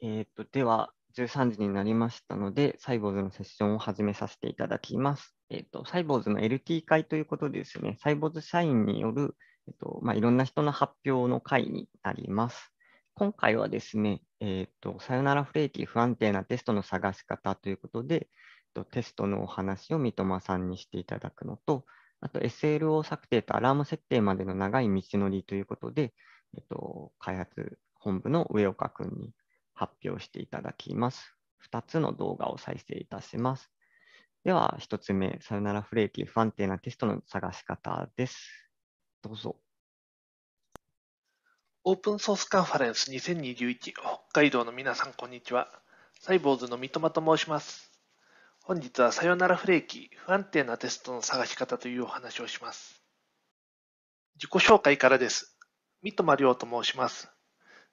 えっ、ー、と、では、13時になりましたので、サイボーズのセッションを始めさせていただきます。えっ、ー、と、サイボーズの LT 会ということでですね、サイボーズ社員による、えっ、ー、とまあ、いろんな人の発表の会になります。今回はですね、えっ、と、さよならフレーキ不安定なテストの探し方ということで、えっと、テストのお話を三笘さんにしていただくのと、あと SLO 策定とアラーム設定までの長い道のりということで、えっと、開発本部の上岡君に発表していただきます。2つの動画を再生いたします。では、1つ目、さよならフレーキ、不安定なテストの探し方です。どうぞ。オープンソースカンファレンス2021北海道の皆さん、こんにちは。サイボーズの三笘と申します。本日はさよならフレーキ、不安定なテストの探し方というお話をします。自己紹介からです。三笘亮と申します。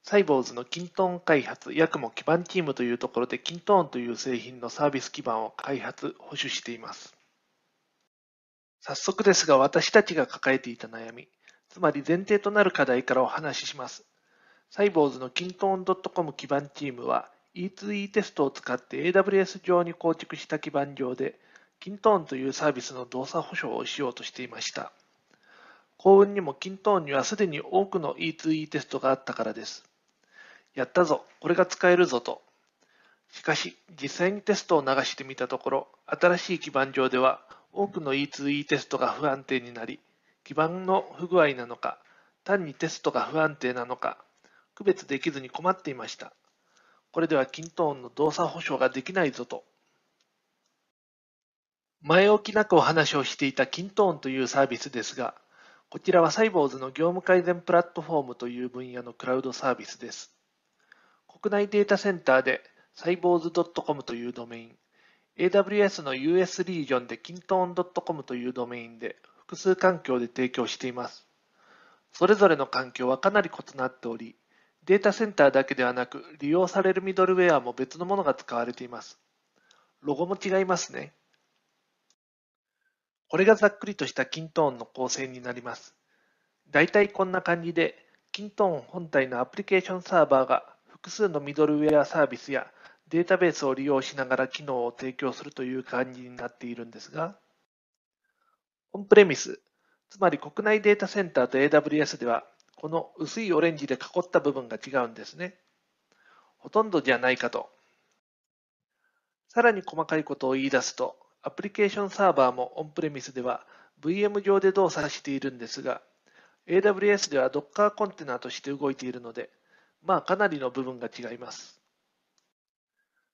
サイボーズのキントーン開発、ヤクモ基盤チームというところで、キントーンという製品のサービス基盤を開発、保守しています。早速ですが、私たちが抱えていた悩み、つまり前提となる課題からお話しします。サイボーズのキントーン .com 基盤チームは、E2E テストを使って AWS 上に構築した基盤上で、キントーンというサービスの動作保証をしようとしていました。幸運にもキントーンにはすでに多くの E2E テストがあったからです。やったぞ、これが使えるぞと。しかし、実際にテストを流してみたところ、新しい基盤上では多くの E2E テストが不安定になり、基盤の不具合なのか、単にテストが不安定なのか、区別できずに困っていました。これではキントーンの動作保証ができないぞと。前置きなくお話をしていたキントーンというサービスですが、こちらはサイボーズの業務改善プラットフォームという分野のクラウドサービスです。国内データセンターでサイボーズ .com というドメイン、AWS の US リージョンで kinton.com というドメインで複数環境で提供しています。それぞれの環境はかなり異なっており、データセンターだけではなく利用されるミドルウェアも別のものが使われています。ロゴも違いますね。これがざっくりとしたキントーンの構成になります。だいたいこんな感じで、キントーン本体のアプリケーションサーバーが複数のミドルウェアサービスやデータベースを利用しながら機能を提供するという感じになっているんですが、オンプレミス、つまり国内データセンターと AWS では、この薄いオレンジで囲った部分が違うんですね。ほとんどじゃないかと。さらに細かいことを言い出すと、アプリケーションサーバーもオンプレミスでは VM 上で動作しているんですが、AWS では Docker コンテナとして動いているので、まあかなりの部分が違います。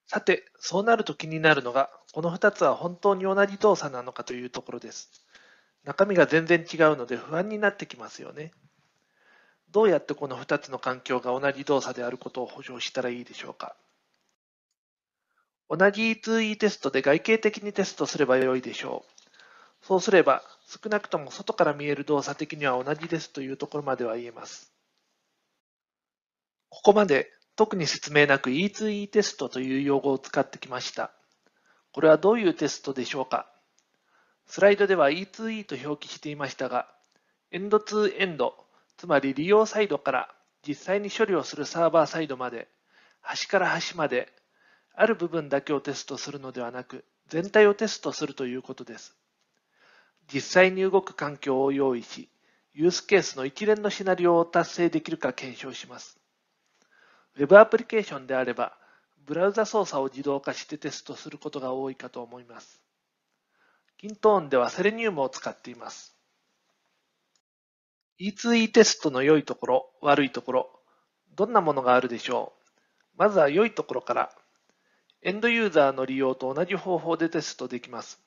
さて、そうなると気になるのが、この2つは本当に同じ動作なのかというところです。中身が全然違うので不安になってきますよね。どうやってこの2つの環境が同じ動作であることを保証したらいいでしょうか。同じ E2E テストで外形的にテストすればよいでしょう。そうすれば、少なくとも外から見える動作的には同じですというところまでは言えます。ここまで特に説明なく E2E テストという用語を使ってきました。これはどういうテストでしょうかスライドでは E2E と表記していましたが、エンドーエンド、つまり利用サイドから実際に処理をするサーバーサイドまで、端から端まで、ある部分だけをテストするのではなく、全体をテストするということです。実際に動く環境を用意し、ユースケースの一連のシナリオを達成できるか検証します。Web アプリケーションであれば、ブラウザ操作を自動化してテストすることが多いかと思います。キントーンではセレニウムを使っています。E2E テストの良いところ、悪いところ、どんなものがあるでしょうまずは良いところから。エンドユーザーの利用と同じ方法でテストできます。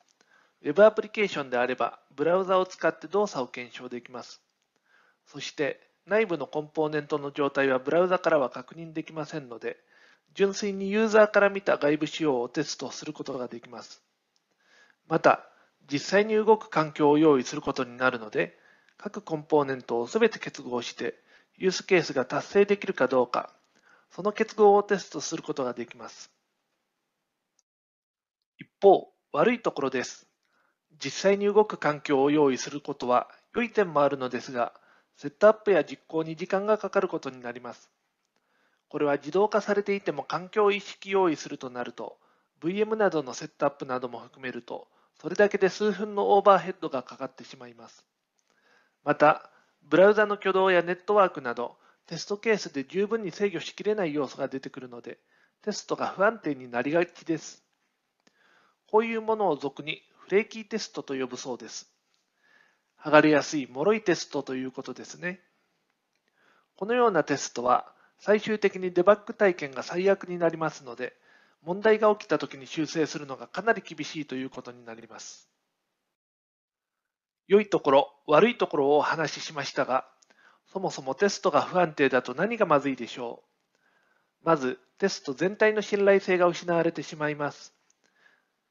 Web アプリケーションであれば、ブラウザを使って動作を検証できます。そして、内部のコンポーネントの状態はブラウザからは確認できませんので、純粋にユーザーから見た外部仕様をテストすることができます。また、実際に動く環境を用意することになるので、各コンポーネントを全て結合して、ユースケースが達成できるかどうか、その結合をテストすることができます。一方、悪いところです。実際に動く環境を用意することは良い点もあるのですが、セットアップや実行に時間がかかることになります。これは自動化されていても環境を意識用意するとなると、VM などのセットアップなども含めると、それだけで数分のオーバーヘッドがかかってしまいます。また、ブラウザの挙動やネットワークなど、テストケースで十分に制御しきれない要素が出てくるので、テストが不安定になりがちです。こういうものを俗にフレーキーテストと呼ぶそうです。剥がれやすい脆いテストということですね。このようなテストは最終的にデバッグ体験が最悪になりますので、問題が起きた時に修正するのがかなり厳しいということになります。良いところ、悪いところをお話ししましたが、そもそもテストが不安定だと何がまずいでしょう。まず、テスト全体の信頼性が失われてしまいます。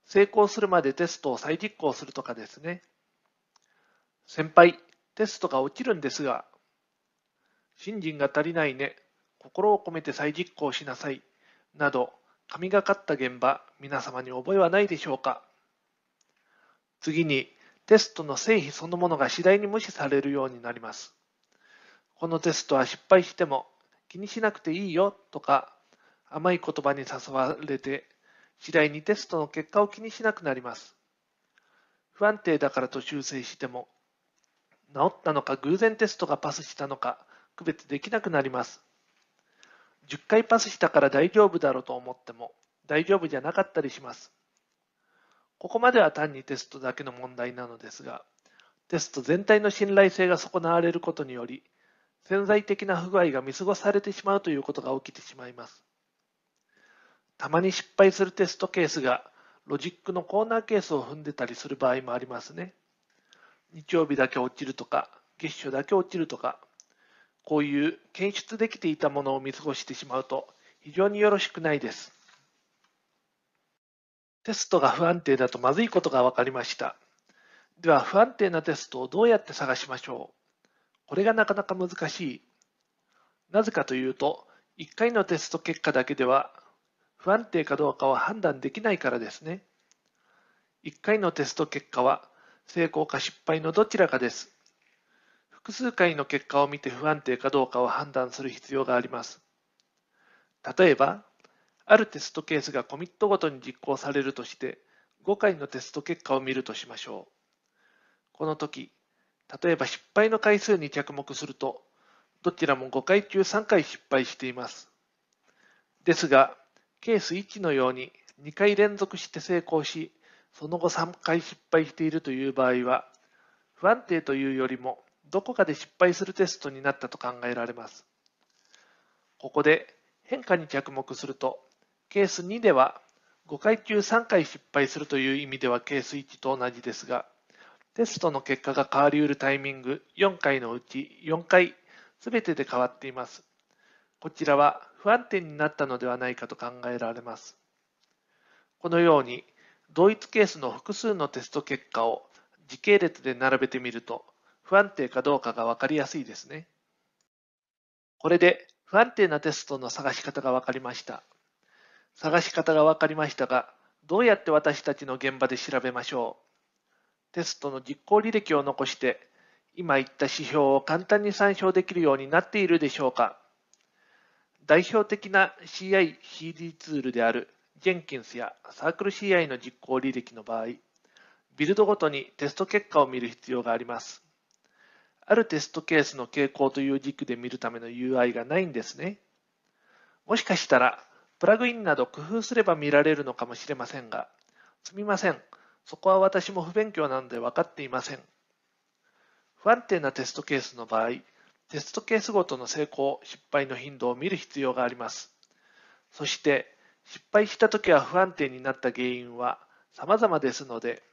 成功するまでテストを再実行するとかですね。先輩、テストが落ちるんですが。信心が足りないね。心を込めて再実行しなさい。など、神がかった現場、皆様に覚えはないでしょうか。次に、テストの成否そのものが次第に無視されるようになります。このテストは失敗しても気にしなくていいよとか甘い言葉に誘われて次第にテストの結果を気にしなくなります。不安定だからと修正しても治ったのか偶然テストがパスしたのか区別できなくなります。10回パスしたから大丈夫だろうと思っても大丈夫じゃなかったりします。ここまでは単にテストだけの問題なのですが、テスト全体の信頼性が損なわれることにより、潜在的な不具合が見過ごされてしまうということが起きてしまいます。たまに失敗するテストケースがロジックのコーナーケースを踏んでたりする場合もありますね。日曜日だけ落ちるとか月初だけ落ちるとかこういう検出できていたものを見過ごしてしまうと非常によろしくないです。テストが不安定だとまずいことが分かりました。では不安定なテストをどうやって探しましょうこれがなかなか難しい。なぜかというと1回のテスト結果だけでは不安定かどうかは判断できないからですね。1回のテスト結果は成功か失敗のどちらかです。複数回の結果を見て不安定かどうかを判断する必要があります。例えば、あるテストケースがコミットごとに実行されるとして、5回のテスト結果を見るとしましょう。この時、例えば失敗の回数に着目すると、どちらも5回中3回失敗しています。ですが、ケース1のように2回連続して成功し、その後3回失敗しているという場合は、不安定というよりも、どこかで失敗するテストになったと考えられます。ここで変化に着目すると、ケース2では5回中3回失敗するという意味ではケース1と同じですが、テストの結果が変わりうるタイミング4回のうち4回全てで変わっています。こちらは不安定になったのではないかと考えられます。このように同一ケースの複数のテスト結果を時系列で並べてみると不安定かどうかが分かりやすいですね。これで不安定なテストの探し方が分かりました。探し方が分かりましたが、どうやって私たちの現場で調べましょう。テストの実行履歴を残して、今言った指標を簡単に参照できるようになっているでしょうか。代表的な CI/CD ツールであるジェンキンスやサークル CI の実行履歴の場合、ビルドごとにテスト結果を見る必要があります。あるテストケースの傾向という軸で見るための UI がないんですね。もしかしたら、プラグインなど工夫すれば見られるのかもしれませんが、すみません。そこは私も不勉強なんで分かっていません。不安定なテストケースの場合、テストケースごとの成功、失敗の頻度を見る必要があります。そして、失敗した時は不安定になった原因は様々ですので、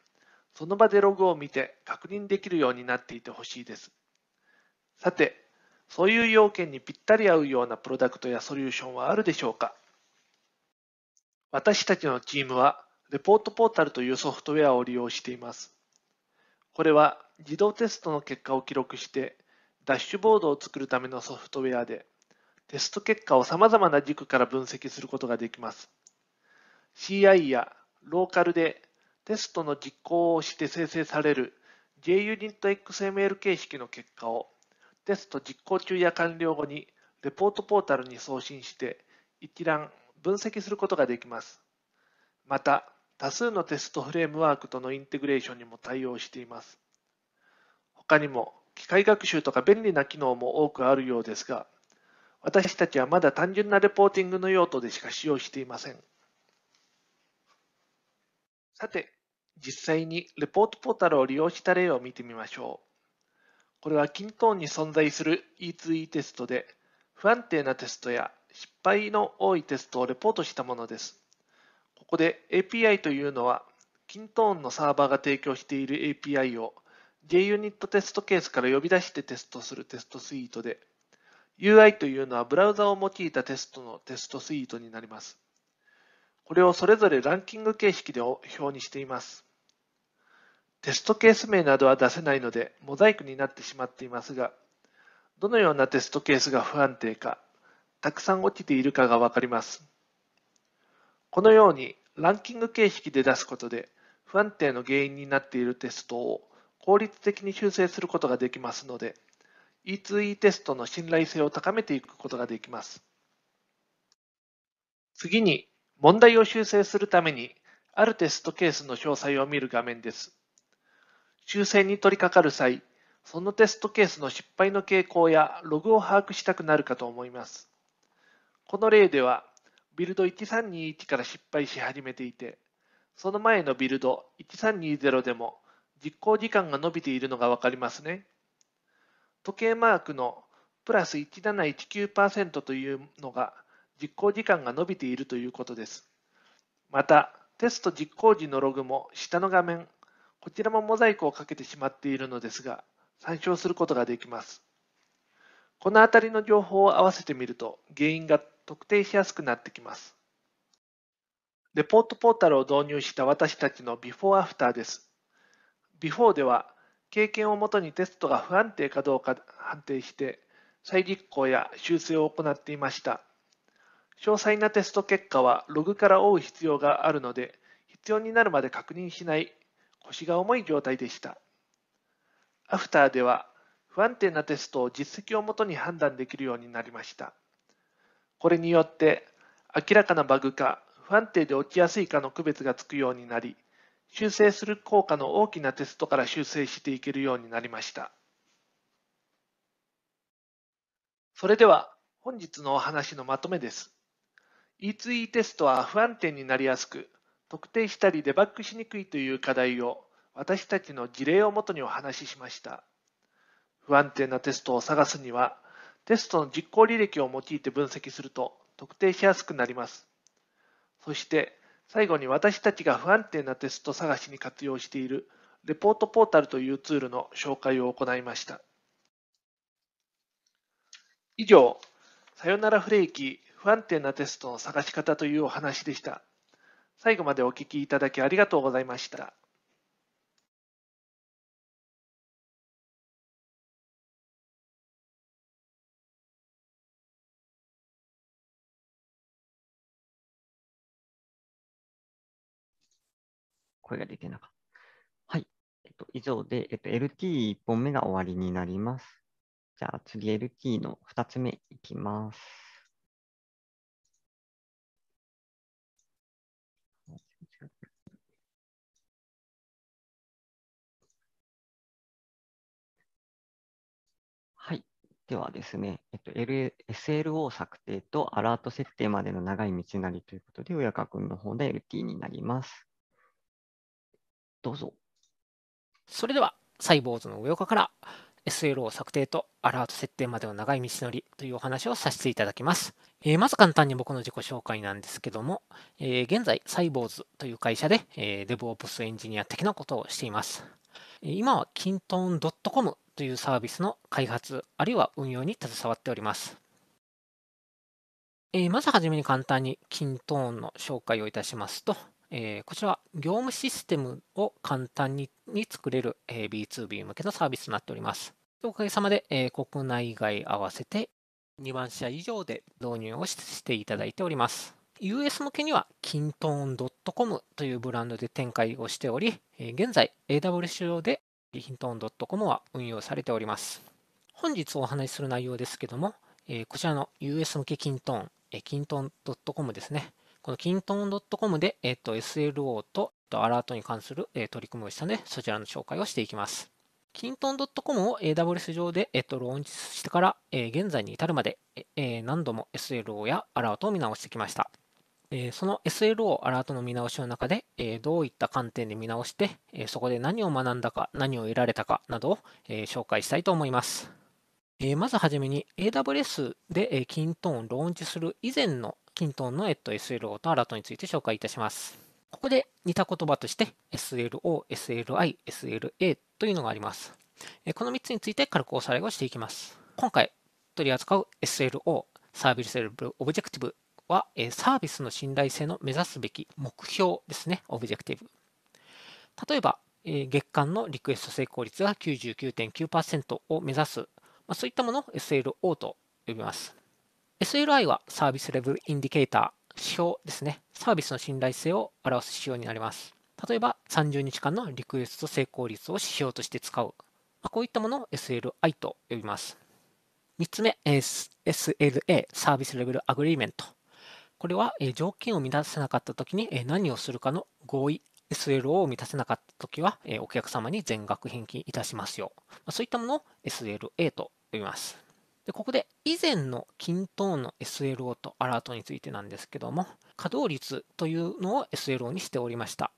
その場でログを見て確認できるようになっていてほしいです。さて、そういう要件にぴったり合うようなプロダクトやソリューションはあるでしょうか私たちのチームは、レポートポータルというソフトウェアを利用しています。これは自動テストの結果を記録して、ダッシュボードを作るためのソフトウェアで、テスト結果を様々な軸から分析することができます。CI やローカルでテストの実行をして生成される JUnitXML 形式の結果をテスト実行中や完了後にレポートポータルに送信して一覧分析することができます。また、多数のテストフレームワークとのインテグレーションにも対応しています。他にも機械学習とか便利な機能も多くあるようですが、私たちはまだ単純なレポーティングの用途でしか使用していません。さて、実際にレポートポータルを利用した例を見てみましょう。これは均等に存在する E2E テストで、不安定なテストや失敗の多いテストをレポートしたものです。ここで API というのは、キントーンのサーバーが提供している API を JUnit テストケースから呼び出してテストするテストスイートで、UI というのはブラウザを用いたテストのテストスイートになります。これをそれぞれランキング形式で表にしています。テストケース名などは出せないのでモザイクになってしまっていますが、どのようなテストケースが不安定か、たくさん起きているかがわかります。このようにランキング形式で出すことで不安定の原因になっているテストを効率的に修正することができますので、E2E テストの信頼性を高めていくことができます。次に、問題を修正するために、あるテストケースの詳細を見る画面です。修正に取り掛かる際、そのテストケースの失敗の傾向やログを把握したくなるかと思います。この例では、ビルド1321から失敗し始めていて、その前のビルド1320でも実行時間が伸びているのがわかりますね。時計マークのプラス1719%というのが実行時間が伸びているということです。また、テスト実行時のログも下の画面、こちらもモザイクをかけてしまっているのですが、参照することができます。このあたりの情報を合わせてみると、原因が特定しやすくなってきます。レポートポータルを導入した私たちのビフォーアフターです。ビフォーでは、経験をもとにテストが不安定かどうか判定して再実行や修正を行っていました詳細なテスト結果はログから追う必要があるので必要になるまで確認しない腰が重い状態でしたアフターでは不安定なテストを実績をもとに判断できるようになりましたこれによって明らかなバグか不安定で起きやすいかの区別がつくようになり修正する効果の大きなテストから修正していけるようになりました。それでは本日のお話のまとめです。E2E テストは不安定になりやすく、特定したりデバッグしにくいという課題を私たちの事例をもとにお話ししました。不安定なテストを探すには、テストの実行履歴を用いて分析すると特定しやすくなります。そして、最後に私たちが不安定なテスト探しに活用しているレポートポータルというツールの紹介を行いました。以上、さよならフレーキ不安定なテストの探し方というお話でした。最後までお聞きいただきありがとうございました。声が出てなかった。はい。えっと、以上で、えっと、LT1 本目が終わりになります。じゃあ次 LT の2つ目いきます。ではですね、えっと、SLO 策定とアラート設定までの長い道なりということで、親川君の方で LT になります。どうぞ。それでは、サイボーズの上岡から SLO 策定とアラート設定までの長い道のりというお話をさせていただきます。えー、まず簡単に僕の自己紹介なんですけども、えー、現在、サイボーズという会社で、えー、オプスエンジニア的なことをしています。今は kinton.com というサービスの開発、あるいは運用に携わっております。えー、まずはじめに簡単に Kinton の紹介をいたしますと、えー、こちら、業務システムを簡単に作れる、えー、B2B 向けのサービスとなっております。おかげさまで、えー、国内外合わせて2万社以上で導入をしていただいております。US 向けには、キントーン .com というブランドで展開をしており、え現在、AWS 上でキントーン .com は運用されております。本日お話しする内容ですけども、えこちらの US 向けキントーン、えー、キントーン .com ですね。この kinton.com で、えっと、SLO とアラートに関する、え取り組みをしたので、そちらの紹介をしていきます。kinton.com を AWS 上で、えっと、ローンチしてから、え現在に至るまで、え何度も SLO やアラートを見直してきました。えその SLO アラートの見直しの中で、えどういった観点で見直して、えそこで何を学んだか、何を得られたかなどを、え紹介したいと思います。えまずはじめに AWS で、え i キント n ンローンチする以前の、キントンの、えっと、SLO とアラートについて紹介いたします。ここで似た言葉として SLO、SLI、SLA というのがあります。この3つについて軽くおさらいをしていきます。今回取り扱う SLO、サービスレベルオブジェクティブはサービスの信頼性の目指すべき目標ですね、オブジェクティブ。例えば、月間のリクエスト成功率が99.9%を目指す、まそういったものを SLO と呼びます。SLI はサービスレベルインディケーター、指標ですね。サービスの信頼性を表す指標になります。例えば、30日間のリクエスト成功率を指標として使う。まあ、こういったものを SLI と呼びます。3つ目、SLA、サービスレベルアグリーメント。これは、条件を満たせなかったときに何をするかの合意 SLO を満たせなかったときは、お客様に全額返金いたしますよ。そういったものを SLA と呼びます。でここで以前の均等の SLO とアラートについてなんですけども、稼働率というのを SLO にしておりました。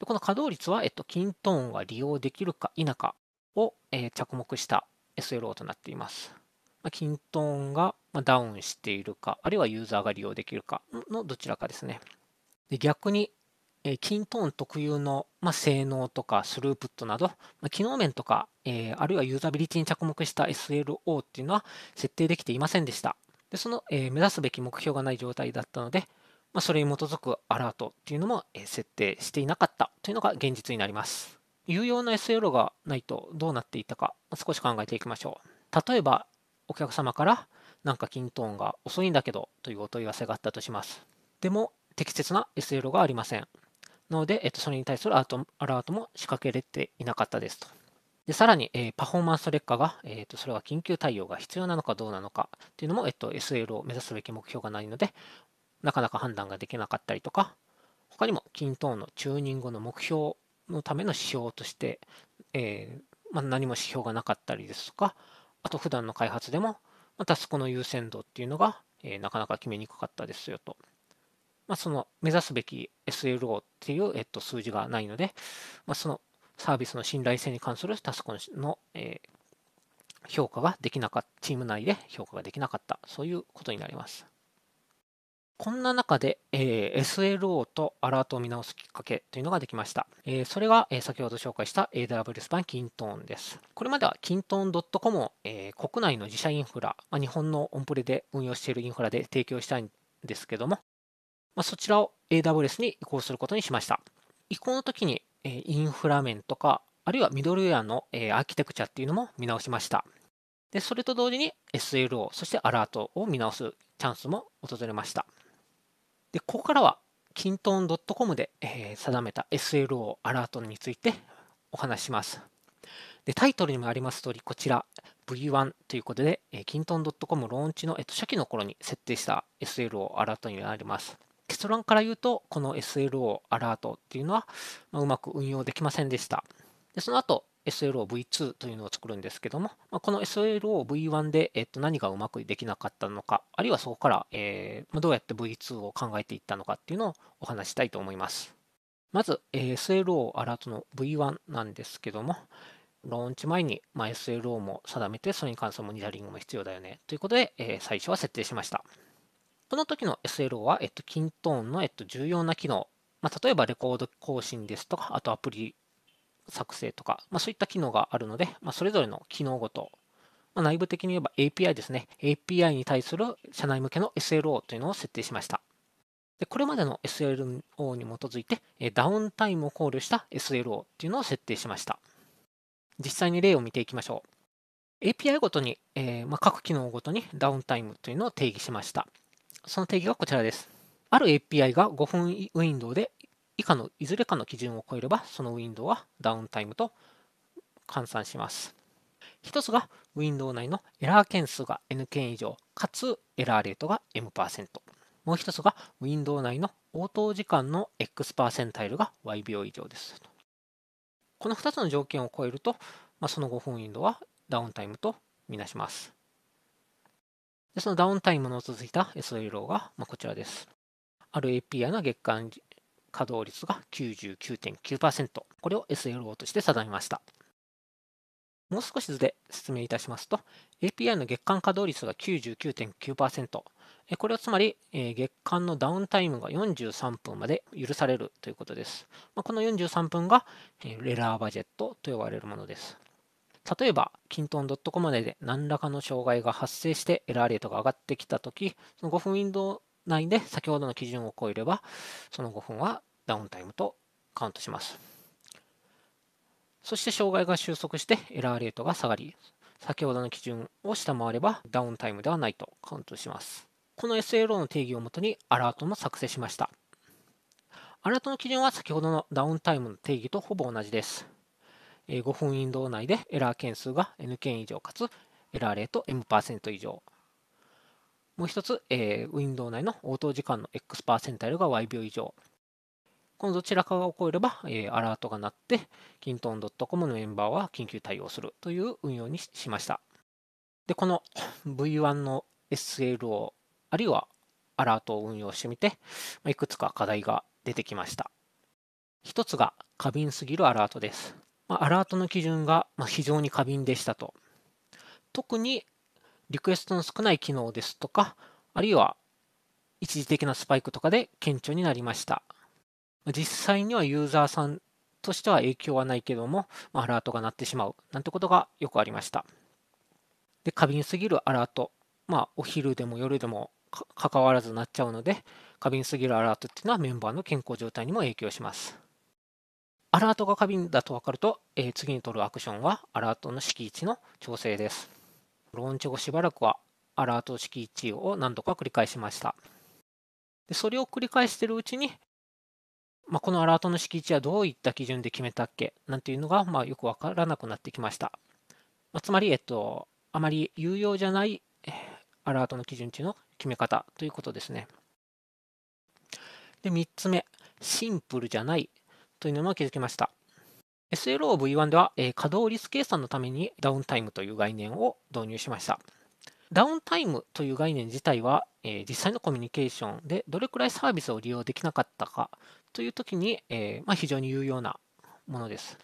でこの稼働率は、えっと、均等音が利用できるか否かを、えー、着目した SLO となっています。まあ、均等がダウンしているか、あるいはユーザーが利用できるかのどちらかですね。で逆にえー、キントーン特有の、まあ、性能とかスループットなど、まあ、機能面とか、えー、あるいはユーザビリティに着目した SLO っていうのは設定できていませんでした。でその、えー、目指すべき目標がない状態だったので、まあ、それに基づくアラートっていうのも、え設定していなかったというのが現実になります。有用な SLO がないとどうなっていたか少し考えていきましょう。例えばお客様からなんかキントーンが遅いんだけどというお問い合わせがあったとします。でも適切な SLO がありません。ので、えっと、それに対するアラートも仕掛けられていなかったですと。でさらに、えー、パフォーマンス劣化が、えーと、それは緊急対応が必要なのかどうなのかというのも、えっと、SL を目指すべき目標がないので、なかなか判断ができなかったりとか、他にも均等のチューニングの目標のための指標として、えー、まあ、何も指標がなかったりですとか、あと普段の開発でも、まタスクの優先度っていうのが、えー、なかなか決めにくかったですよと。まあ、その目指すべき SLO っていう、えっと、数字がないので、まあ、そのサービスの信頼性に関するタスクの、えー、評価ができなかった、チーム内で評価ができなかった、そういうことになります。こんな中で、えー、SLO とアラートを見直すきっかけというのができました。えー、それが、えー、先ほど紹介した AWS 版キントーンです。これまではキントーン .com を、えー、国内の自社インフラ、まあ、日本のオンプレで運用しているインフラで提供したいんですけども、まあ、そちらを AWS に移行することにしました。移行の時に、えインフラ面とか、あるいはミドルウェアの、えアーキテクチャっていうのも見直しました。で、それと同時に SLO、そしてアラートを見直すチャンスも訪れました。で、ここからは、キントン .com で、え定めた SLO、アラートについてお話しします。で、タイトルにもあります通り、こちら V1 ということで、え i キントン .com ローンチの、えっと、初期の頃に設定した SLO、アラートになります。結論から言うと、この SLO アラートっていうのは、まうまく運用できませんでした。でその後、SLOV2 というのを作るんですけども、まこの SLOV1 で、えっと、何がうまくできなかったのか、あるいはそこから、えー、どうやって V2 を考えていったのかっていうのをお話したいと思います。まず、SLO アラートの V1 なんですけども、ローンチ前に、ま SLO も定めて、それに関するモニタリングも必要だよねということで、え最初は設定しました。この時の SLO は、えっと、キントーンの、えっと、重要な機能、まあ、例えばレコード更新ですとか、あとアプリ作成とか、まあ、そういった機能があるので、まあ、それぞれの機能ごと、まあ、内部的に言えば API ですね。API に対する社内向けの SLO というのを設定しました。でこれまでの SLO に基づいて、ダウンタイムを考慮した SLO というのを設定しました。実際に例を見ていきましょう。API ごとに、えー、まあ、各機能ごとにダウンタイムというのを定義しました。その定義がこちらです。ある API が5分ウィンドウで以下のいずれかの基準を超えれば、そのウィンドウはダウンタイムと換算します。一つがウィンドウ内のエラー件数が N 件以上、かつエラーレートが M%。もう一つがウィンドウ内の応答時間の X パーセンタイルが Y 秒以上です。この2つの条件を超えると、まあ、その5分ウィンドウはダウンタイムとみなします。そのダウンタイムの続いた SLO が、こちらです。RAPI の月間稼働率が99.9%。これを SLO として定めました。もう少し図で説明いたしますと、API の月間稼働率が99.9%。これはつまり、月間のダウンタイムが43分まで許されるということです。この43分がレラーバジェットと呼ばれるものです。例えば、キントン .com までで何らかの障害が発生してエラーレートが上がってきたとき、その5分ウィンドウ内で先ほどの基準を超えれば、その5分はダウンタイムとカウントします。そして障害が収束してエラーレートが下がり、先ほどの基準を下回ればダウンタイムではないとカウントします。この SLO の定義をもとにアラートも作成しました。アラートの基準は先ほどのダウンタイムの定義とほぼ同じです。5分インド内でエラー件数が N 件以上かつエラーレート M% 以上。もう一つ、えー、ウィンドウ内の応答時間の X パーセンタイルが Y 秒以上。このどちらかが起これば、えー、アラートが鳴って、キントン .com のメンバーは緊急対応するという運用にしました。で、この V1 の SLO、あるいはアラートを運用してみて、いくつか課題が出てきました。一つが過敏すぎるアラートです。まアラートの基準が非常に過敏でしたと。特にリクエストの少ない機能ですとか、あるいは一時的なスパイクとかで顕著になりました。実際にはユーザーさんとしては影響はないけども、アラートが鳴ってしまうなんてことがよくありました。で、過敏すぎるアラート、まあ、お昼でも夜でもかかわらず鳴っちゃうので、過敏すぎるアラートっていうのはメンバーの健康状態にも影響します。アラートが過敏だと分かると、えー、次に取るアクションはアラートの敷地の調整です。ローンチ後しばらくはアラート敷地を何度か繰り返しました。でそれを繰り返しているうちに、まあ、このアラートの敷地はどういった基準で決めたっけなんていうのが、まあ、よく分からなくなってきました。まあ、つまり、えっと、あまり有用じゃないアラートの基準値の決め方ということですね。で、3つ目、シンプルじゃないというのも気づきました。SLOV1 では、えー、稼働率計算のためにダウンタイムという概念を導入しました。ダウンタイムという概念自体は、えー、実際のコミュニケーションでどれくらいサービスを利用できなかったかという時に、えー、まあ、非常に有用なものです。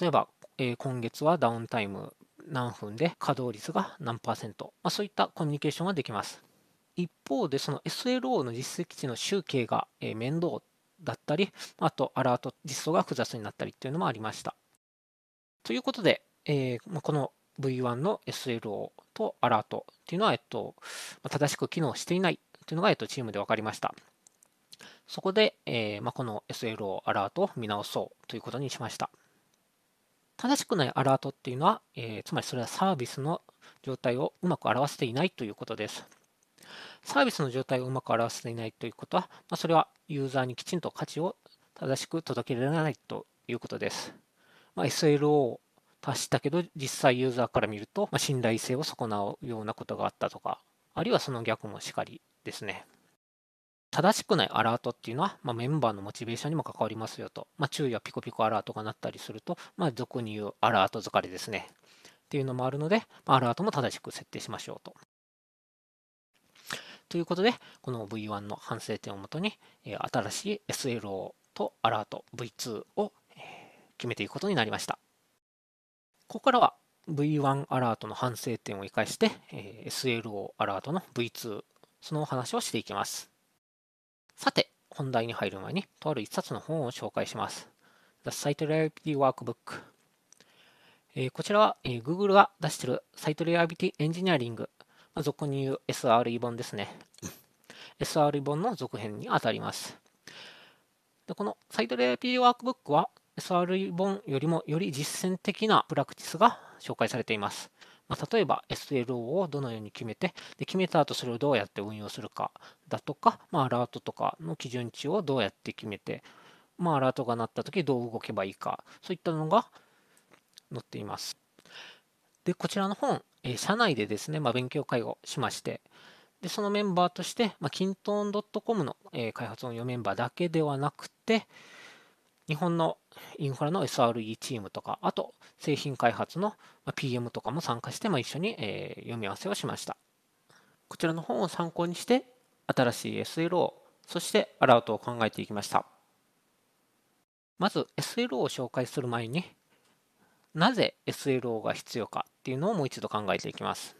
例えば、え今月はダウンタイム何分で稼働率が何パーセント、まあ、そういったコミュニケーションができます。一方で、その SLO の実績値の集計が面倒だったり、あとアラート実装が複雑になったりっていうのもありました。ということで、えー、この V1 の SLO とアラートっていうのは、えっと、正しく機能していないというのが、えっと、チームで分かりました。そこで、えー、まあ、この SLO アラートを見直そうということにしました。正しくないアラートっていうのは、えー、つまりそれはサービスの状態をうまく表していないということです。サービスの状態をうまく表せていないということは、まあ、それはユーザーにきちんと価値を正しく届けられないということです。まあ、SLO を達したけど、実際ユーザーから見ると、まあ、信頼性を損なうようなことがあったとか、あるいはその逆もしかりですね。正しくないアラートっていうのは、まあ、メンバーのモチベーションにも関わりますよと。まあ、注意はピコピコアラートが鳴ったりすると、まあ、俗に言うアラート疲れですね。っていうのもあるので、まあ、アラートも正しく設定しましょうと。ということで、この V1 の反省点をもとに、新しい SLO とアラート V2 を決めていくことになりました。ここからは V1 アラートの反省点を生かして、SLO アラートの V2、そのお話をしていきます。さて、本題に入る前に、とある一冊の本を紹介します。The Site Reliability Workbook。こちらは Google が出している Site r e ティ a ンジ l i t y Engineering あ、俗に言う SRE 本ですね。SRE 本の続編にあたります。でこのサイトレイ p ーワークブックは SRE 本よりもより実践的なプラクティスが紹介されています。まあ、例えば SLO をどのように決めてで、決めた後それをどうやって運用するかだとか、まあ、アラートとかの基準値をどうやって決めて、まあ、アラートが鳴った時どう動けばいいか、そういったのが載っています。で、こちらの本、えー、社内でですね、まあ、勉強会をしまして、で、そのメンバーとして、まあ、キントーン .com の、えー、開発の用メンバーだけではなくて、日本のインフラの SRE チームとか、あと製品開発の PM とかも参加して、まあ、一緒に、えー、読み合わせをしました。こちらの本を参考にして、新しい SLO、そしてアラートを考えていきました。まず SLO を紹介する前に、なぜ SLO が必要かっていうのをもう一度考えていきます。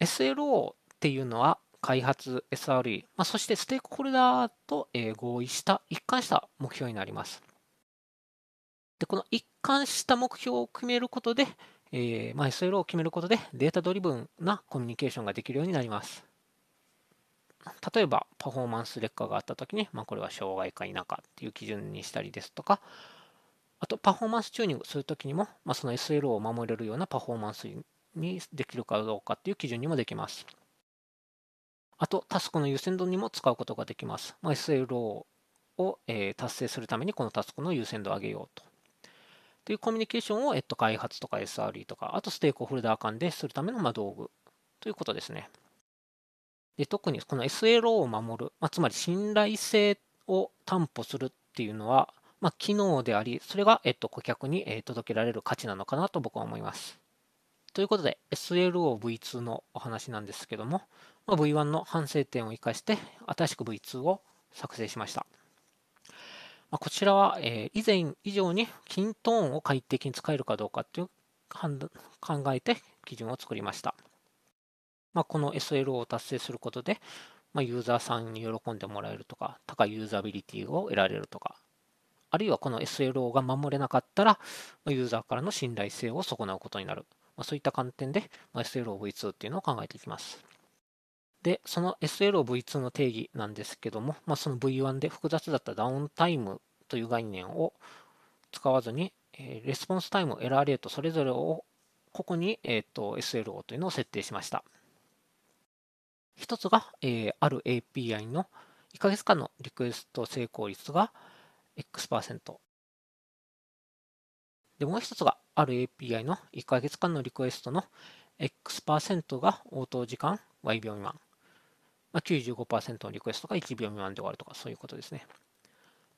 SLO っていうのは開発 SRE、まあ、そしてステークホルダーと、え合意した一貫した目標になります。でこの一貫した目標を決めることで、えーまあ、SLO を決めることでデータドリブンなコミュニケーションができるようになります。例えばパフォーマンス劣化があった時に、まあ、これは障害か否かっていう基準にしたりですとか、あとパフォーマンスチューニングするときにも、まあ、その SLO を守れるようなパフォーマンスにできるかどうかっていう基準にもできます。あと、タスクの優先度にも使うことができます。まあ、SLO を、えー、達成するためにこのタスクの優先度を上げようと。というコミュニケーションを、えっと、開発とか SRE とか、あとステークホルダー間でするための、ま道具ということですね。で特にこの SLO を守る、まあ、つまり信頼性を担保するっていうのは、まあ、機能であり、それが、えっと、顧客に、届けられる価値なのかなと僕は思います。ということで、SLOV2 のお話なんですけども、ま V1 の反省点を生かして、新しく V2 を作成しました。まこちらは、え以前以上に均トーンを快適に使えるかどうかという考えて基準を作りました。まこの SLO を達成することで、まユーザーさんに喜んでもらえるとか、高いユーザビリティを得られるとか、あるいはこの SLO が守れなかったら、ユーザーからの信頼性を損なうことになる。まあ、そういった観点で、まあ、SLOV2 っていうのを考えていきます。で、その SLOV2 の定義なんですけども、まあ、その V1 で複雑だったダウンタイムという概念を使わずに、えレスポンスタイム、エラーレートそれぞれをここに、えーと、と SLO というのを設定しました。一つが、えー、ある API の1ヶ月間のリクエスト成功率が、X%。で、もう一つが、ある API の1ヶ月間のリクエストの X% が応答時間 Y 秒未満。まあ、95%のリクエストが1秒未満で終わるとか、そういうことですね。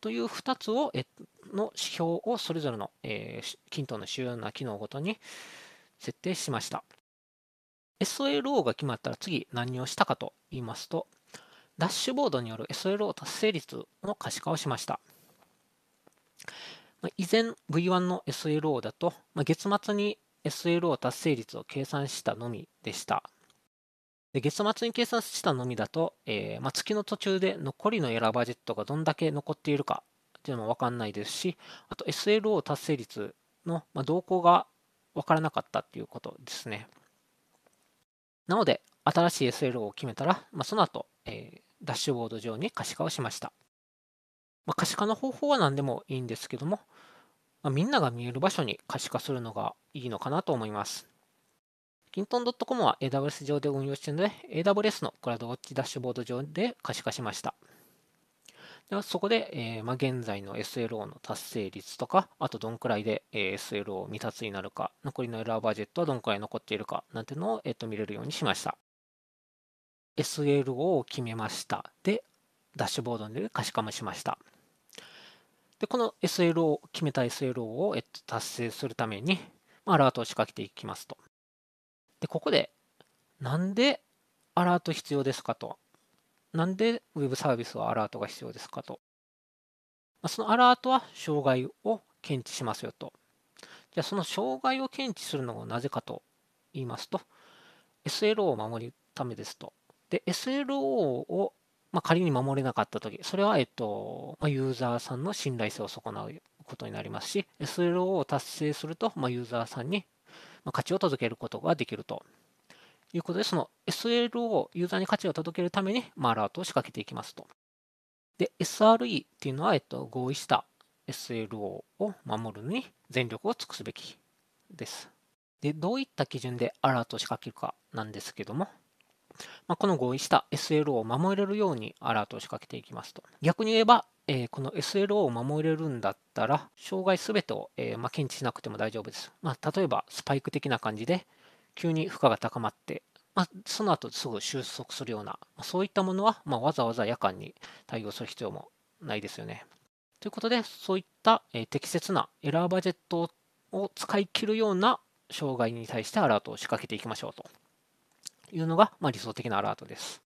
という2つを、えの指標をそれぞれの、えー、均等の主要な機能ごとに設定しました。SLO が決まったら次何をしたかと言いますと、ダッシュボードによる SLO 達成率の可視化をしました。まあ、以前 V1 の SLO だと、まあ、月末に SLO 達成率を計算したのみでした。で月末に計算したのみだと、えー、まあ、月の途中で残りのエラーバジェットがどんだけ残っているかっていうのも分かんないですし、あと SLO 達成率の、ま動向が分からなかったっていうことですね。なので、新しい SLO を決めたら、まあ、その後、えー、ダッシュボード上に可視化をしました。まあ、可視化の方法は何でもいいんですけども、まあ、みんなが見える場所に可視化するのがいいのかなと思います。kinton.com は AWS 上で運用しているので、AWS のクラウドウォッチダッシュボード上で可視化しました。ではそこで、えー、まあ、現在の SLO の達成率とか、あとどんくらいで、え SLO 未達になるか、残りのエラーバジェットはどんくらい残っているかなんてのを、えーと、と見れるようにしました。SLO を決めました。で、ダッシュボードで可視化もしました。で、この SLO を、決めた SLO を、えっと、達成するために、アラートを仕掛けていきますと。で、ここで、なんでアラート必要ですかと。なんで Web サービスはアラートが必要ですかと。そのアラートは障害を検知しますよと。じゃあその障害を検知するのがなぜかと言いますと、SLO を守るためですと。で、SLO をまあ、仮に守れなかったとき、それは、えっと、まユーザーさんの信頼性を損なうことになりますし、それを達成すると、まあ、ユーザーさんに価値を届けることができるということで、その SL をユーザーに価値を届けるために、まあ、アラートを仕掛けていきますと。で、SRE っていうのは、えっと、合意した SLO を守るのに全力を尽くすべきです。で、どういった基準でアラートを仕掛けるかなんですけども、まあ、この合意した SLO を守れるようにアラートを仕掛けていきますと。逆に言えば、えー、この SLO を守れるんだったら、障害すべてを、えー、まあ、検知しなくても大丈夫です。まあ、例えば、スパイク的な感じで、急に負荷が高まって、まあ、その後すぐ収束するような、まそういったものは、まわざわざ夜間に対応する必要もないですよね。ということで、そういった、えー、適切なエラーバジェットを使い切るような障害に対してアラートを仕掛けていきましょうと。いうのが、まあ、理想的なアラートです。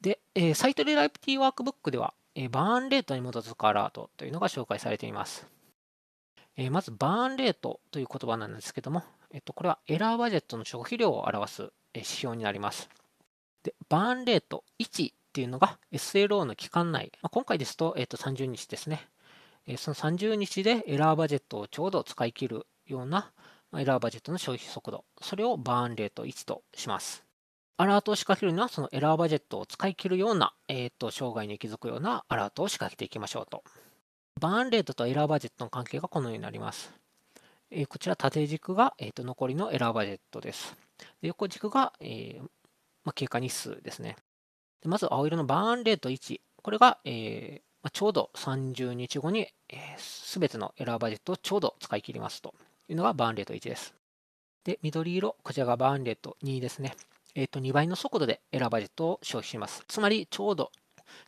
で、えー、サイトリライプティーワークブックでは、えー、バーンレートに基づくアラートというのが紹介されています。えー、まず、バーンレートという言葉なんですけども、えっと、これはエラーバジェットの消費量を表す指標になります。で、バーンレート1っていうのが SLO の期間内、まあ、今回ですと,、えっと30日ですね。えその30日でエラーバジェットをちょうど使い切るようなエラーバジェットの消費速度、それをバーンレート1とします。アラートを仕掛けるには、そのエラーバジェットを使い切るような、えっ、ー、と、障害に気づくようなアラートを仕掛けていきましょうと。バーンレートとエラーバジェットの関係がこのようになります。えー、こちら縦軸が、えー、と残りのエラーバジェットです。で横軸が、えー、ま経過日数ですねで。まず青色のバーンレート1。これが、えー、まちょうど30日後にすべ、えー、てのエラーバジェットをちょうど使い切りますというのがバーンレート1です。で、緑色、こちらがバーンレート2ですね。えー、と2倍の速度でエラーバジェットを消費します。つまりちょうど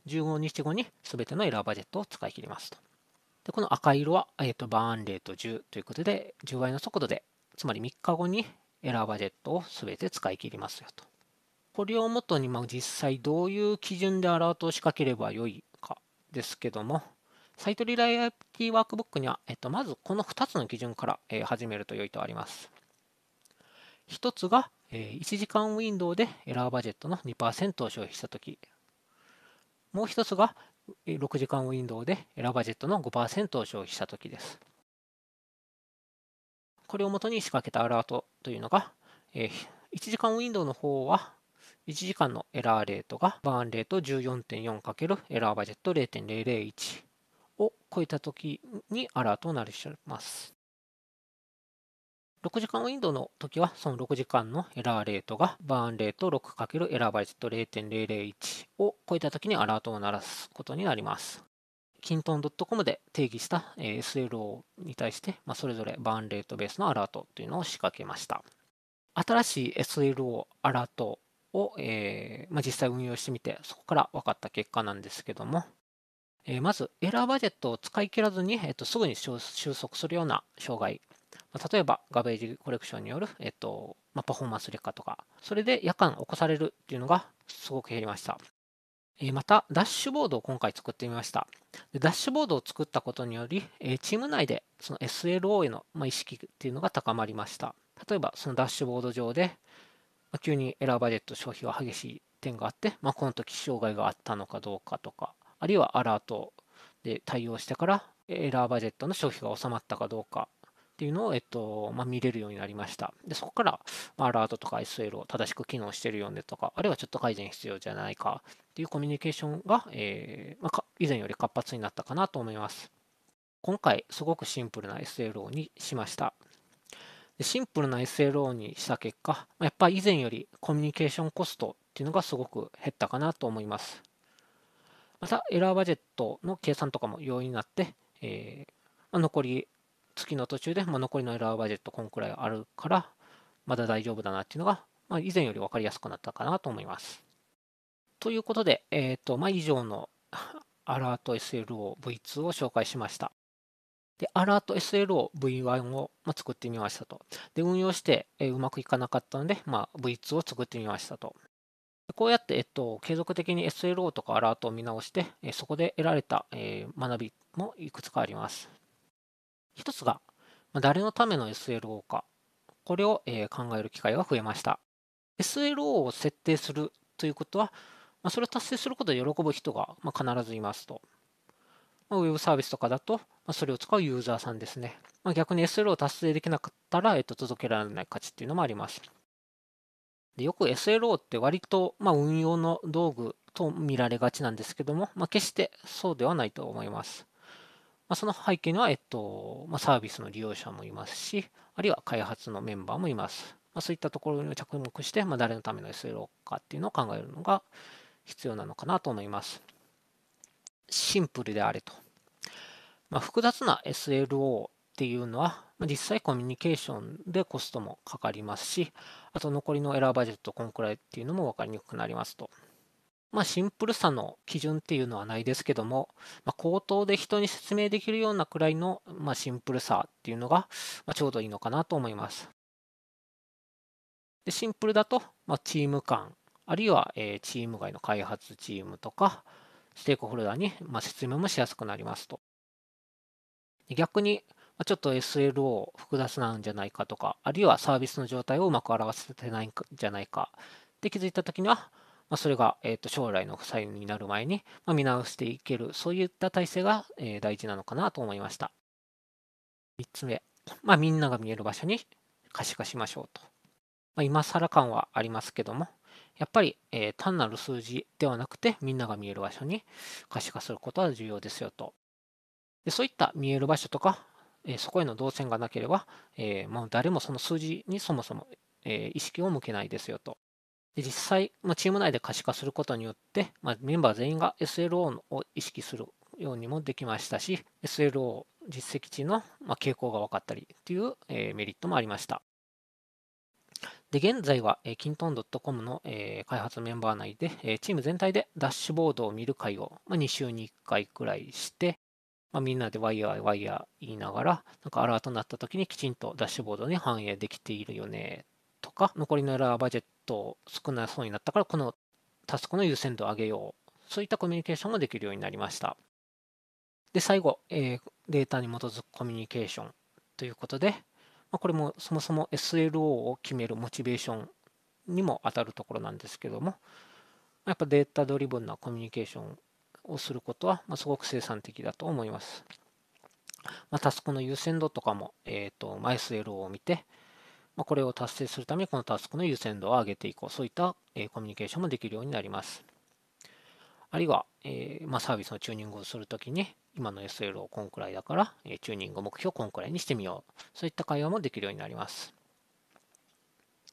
15日後に全てのエラーバジェットを使い切りますと。でこの赤色は、えー、とバーンレート10ということで10倍の速度でつまり3日後にエラーバジェットを全て使い切りますよと。これをもとに、まあ、実際どういう基準でアラートを仕掛ければよいかですけども、サイトリライアリティワークブックには、えっと、まずこの2つの基準から、始めると良いとあります。1つが1時間ウィンドウでエラーバジェットの2%を消費したとき、もう1つが6時間ウィンドウでエラーバジェットの5%を消費したときです。これをもとに仕掛けたアラートというのが、1時間ウィンドウの方は1時間のエラーレートがバーンレート 14.4× エラーバジェット0.001を超えたときにアラートを鳴らします。6時間ウィンドウの時は、その6時間のエラーレートが、バーンレート 6× エラーバイェット0.001を超えた時にアラートを鳴らすことになります。キントン .com で定義した SLO に対して、まあ、それぞれバーンレートベースのアラートというのを仕掛けました。新しい SLO アラートを、えー、まあ、実際運用してみて、そこから分かった結果なんですけども、えまずエラーバジェットを使い切らずに、えっとすぐに収束するような障害例えば、ガベージコレクションによる、えっと、まあ、パフォーマンス劣化とか、それで夜間起こされるっていうのがすごく減りました。えー、また、ダッシュボードを今回作ってみました。でダッシュボードを作ったことにより、えー、チーム内でその SLO への、まあ、意識っていうのが高まりました。例えば、そのダッシュボード上で、まあ、急にエラーバジェット消費が激しい点があって、まあ、この時障害があったのかどうかとか、あるいはアラートで対応してからエラーバジェットの消費が収まったかどうかっていうのを、えっとまあ、見れるようになりました。で、そこから、まあ、アラートとか SL を正しく機能してるよねとか、あるいはちょっと改善必要じゃないかっていうコミュニケーションが、えーまあ、以前より活発になったかなと思います。今回、すごくシンプルな SLO にしました。でシンプルな SLO にした結果、やっぱり以前よりコミュニケーションコストっていうのがすごく減ったかなと思います。また、エラーバジェットの計算とかも容易になって、えーまあ、残り月の途中で、まあ、残りのエラーバジェットこんくらいあるから、まだ大丈夫だなっていうのが、まあ、以前より分かりやすくなったかなと思います。ということで、えっ、ー、と、まあ、以上のアラート SLOV2 を紹介しました。で、アラート SLOV1 を、まあ、作ってみましたと。で、運用して、えー、うまくいかなかったので、まあ、V2 を作ってみましたと。こうやって、えっと、継続的に SLO とかアラートを見直して、えー、そこで得られた、えー、学びもいくつかあります。一つが、誰のための SLO か、これを、え考える機会が増えました。SLO を設定するということは、まそれを達成することで喜ぶ人が、ま必ずいますと。まウェブサービスとかだと、まそれを使うユーザーさんですね。ま逆に SLO を達成できなかったら、えっと、届けられない価値っていうのもあります。でよく SLO って割と、ま運用の道具と見られがちなんですけども、ま決してそうではないと思います。まあ、その背景には、えっとまあ、サービスの利用者もいますし、あるいは開発のメンバーもいます。まあ、そういったところに着目して、まあ、誰のための SLO かっていうのを考えるのが必要なのかなと思います。シンプルであれと。まあ、複雑な SLO っていうのは、実際コミュニケーションでコストもかかりますし、あと残りのエラーバジェットこんくらいっていうのも分かりにくくなりますと。まあ、シンプルさの基準っていうのはないですけども、まあ、口頭で人に説明できるようなくらいの、まあ、シンプルさっていうのが、まあ、ちょうどいいのかなと思います。でシンプルだと、まあ、チーム間、あるいは、えー、チーム外の開発チームとか、ステークホルダーに、まあ、説明もしやすくなりますと。逆に、まあ、ちょっと SLO 複雑なんじゃないかとか、あるいはサービスの状態をうまく表せてないんじゃないかって気づいたときには、まあ、それが、えー、と将来の債になる前に、まあ、見直していける、そういった体制が、えー、大事なのかなと思いました。3つ目、まあ、みんなが見える場所に可視化しましょうと。まあ、今更感はありますけども、やっぱり、えー、単なる数字ではなくて、みんなが見える場所に可視化することは重要ですよと。でそういった見える場所とか、えー、そこへの動線がなければ、えー、もう誰もその数字にそもそも、えー、意識を向けないですよと。で実際、まあ、チーム内で可視化することによって、まあ、メンバー全員が SLO を意識するようにもできましたし、SLO 実績値の、ま傾向が分かったりという、えメリットもありました。で現在は、えー、キントン .com の、えー、開発メンバー内で、えー、チーム全体でダッシュボードを見る会を、まあ、2週に1回くらいして、まあ、みんなでワイヤーワイヤー言いながら、なんかアラートになった時にきちんとダッシュボードに反映できているよねとか、残りのエラーバジェッと少なそうになったから、このタスクの優先度を上げよう。そういったコミュニケーションができるようになりました。で、最後、えー、データに基づくコミュニケーションということで、まあ、これもそもそも SLO を決めるモチベーションにも当たるところなんですけども、やっぱデータドリブンなコミュニケーションをすることは、まあ、すごく生産的だと思います。まあ、タスクの優先度とかも、えーとま SLO を見て、まこれを達成するためにこのタスクの優先度を上げていこう。そういった、えコミュニケーションもできるようになります。あるいは、えまサービスのチューニングをするときに、今の SL をこんくらいだから、えチューニング目標をこんくらいにしてみよう。そういった会話もできるようになります。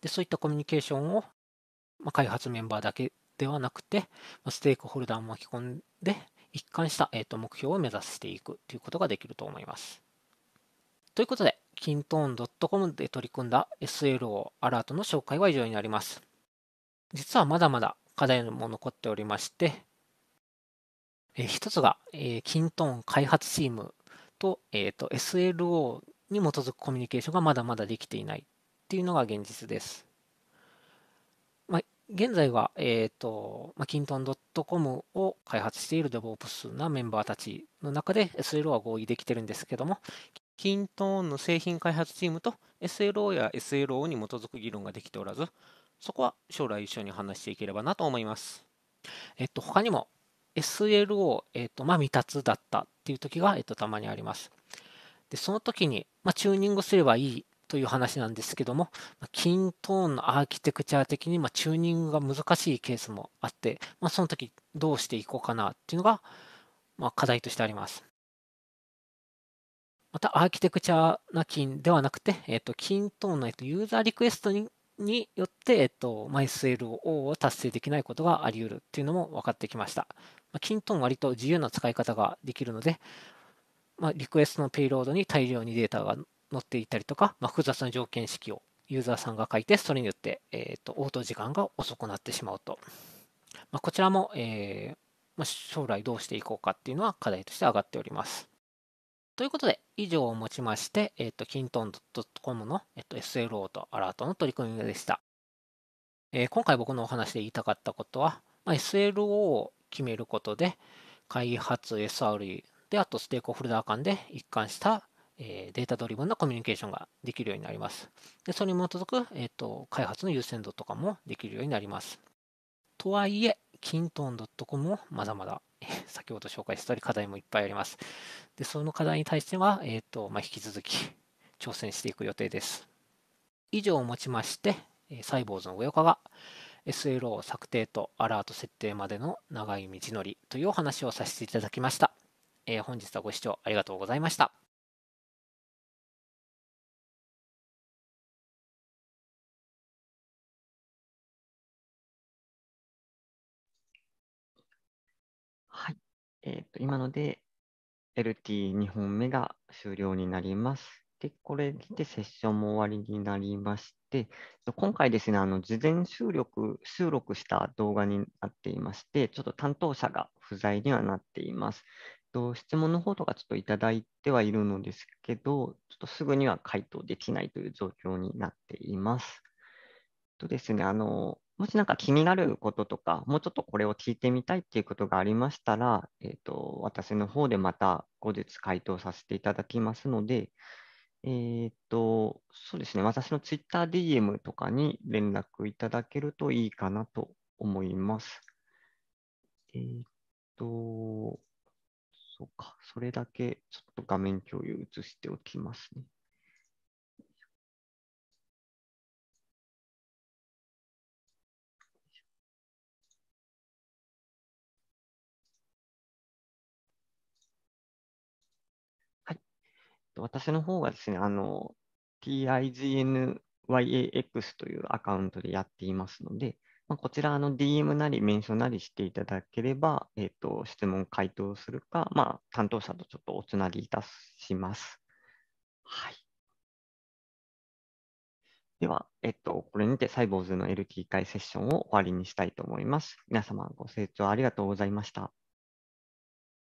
で、そういったコミュニケーションを、ま開発メンバーだけではなくて、まステークホルダーも巻き込んで、一貫した、えー、と目標を目指していくということができると思います。ということで、キントーン .com で取り組んだ SLO アラートの紹介は以上になります。実はまだまだ課題も残っておりまして、えー、一つが、えー、キントーン開発チームと,、えーと、SLO に基づくコミュニケーションがまだまだできていないっていうのが現実です。まあ、現在は、えっ、ー、と、まあ、キント t o n c o m を開発しているデボープスなメンバーたちの中で SLO は合意できてるんですけども、キントーンの製品開発チームと SLO や SLO に基づく議論ができておらず、そこは将来一緒に話していければなと思います。えっと、他にも SLO、えっと、まあ、未達だったっていう時が、えっと、たまにあります。で、その時に、まあ、チューニングすればいいという話なんですけども、キントーンのアーキテクチャ的に、まあ、チューニングが難しいケースもあって、まあ、その時どうしていこうかなっていうのが、まあ、課題としてあります。またアーキテクチャな金ではなくて、えっ、ー、と、均等内とユーザーリクエストにによって、えっと、MySQL を達成できないことがあり得るっていうのも分かってきました。まあ、キン割と自由な使い方ができるので、まあ、リクエストのペイロードに大量にデータが載っていたりとか、まあ、複雑な条件式をユーザーさんが書いて、それによって、えっと、応答時間が遅くなってしまうと。まこちらも、えー、ま将来どうしていこうかっていうのは課題として上がっております。ということで、以上をもちまして、えっ、ー、と、キントン .com の、えっ、ー、と、SLO とアラートの取り組みでした。えー、今回僕のお話で言いたかったことは、まあ、SLO を決めることで、開発 SRE で、あとステークホルダー間で一貫した、えー、データドリブンなコミュニケーションができるようになります。で、それに基づく、えっ、と、開発の優先度とかもできるようになります。とはいえ、キントン .com もまだまだ 先ほど紹介した通り課題もいっぱいあります。で、その課題に対しては、えっ、ー、と、まあ、引き続き 挑戦していく予定です。以上をもちまして、サイボーズの上岡が SLO 策定とアラート設定までの長い道のりというお話をさせていただきました。えー、本日はご視聴ありがとうございました。えっ、ー、と、今ので LT2 本目が終了になります。で、これでセッションも終わりになりまして、今回ですね、あの事前収録収録した動画になっていまして、ちょっと担当者が不在にはなっています。と質問の方とかちょっといただいてはいるのですけど、ちょっとすぐには回答できないという状況になっています。とですね、あの、もしなんか気になることとか、もうちょっとこれを聞いてみたいっていうことがありましたら、えっ、ー、と、私の方でまた後日回答させていただきますので、えっ、ー、と、そうですね、私の TwitterDM とかに連絡いただけるといいかなと思います。えっ、ー、と、そうか、それだけちょっと画面共有移しておきますね。私の方がですね、あの、TIGNYAX というアカウントでやっていますので、まあ、こちらの DM なりメンションなりしていただければ、えーと、質問回答するか、まあ、担当者とちょっとおつなぎいたします。はい。では、えっと、これにてサイボーズの LT 会セッションを終わりにしたいと思います。皆様ご清聴ありがとうございました。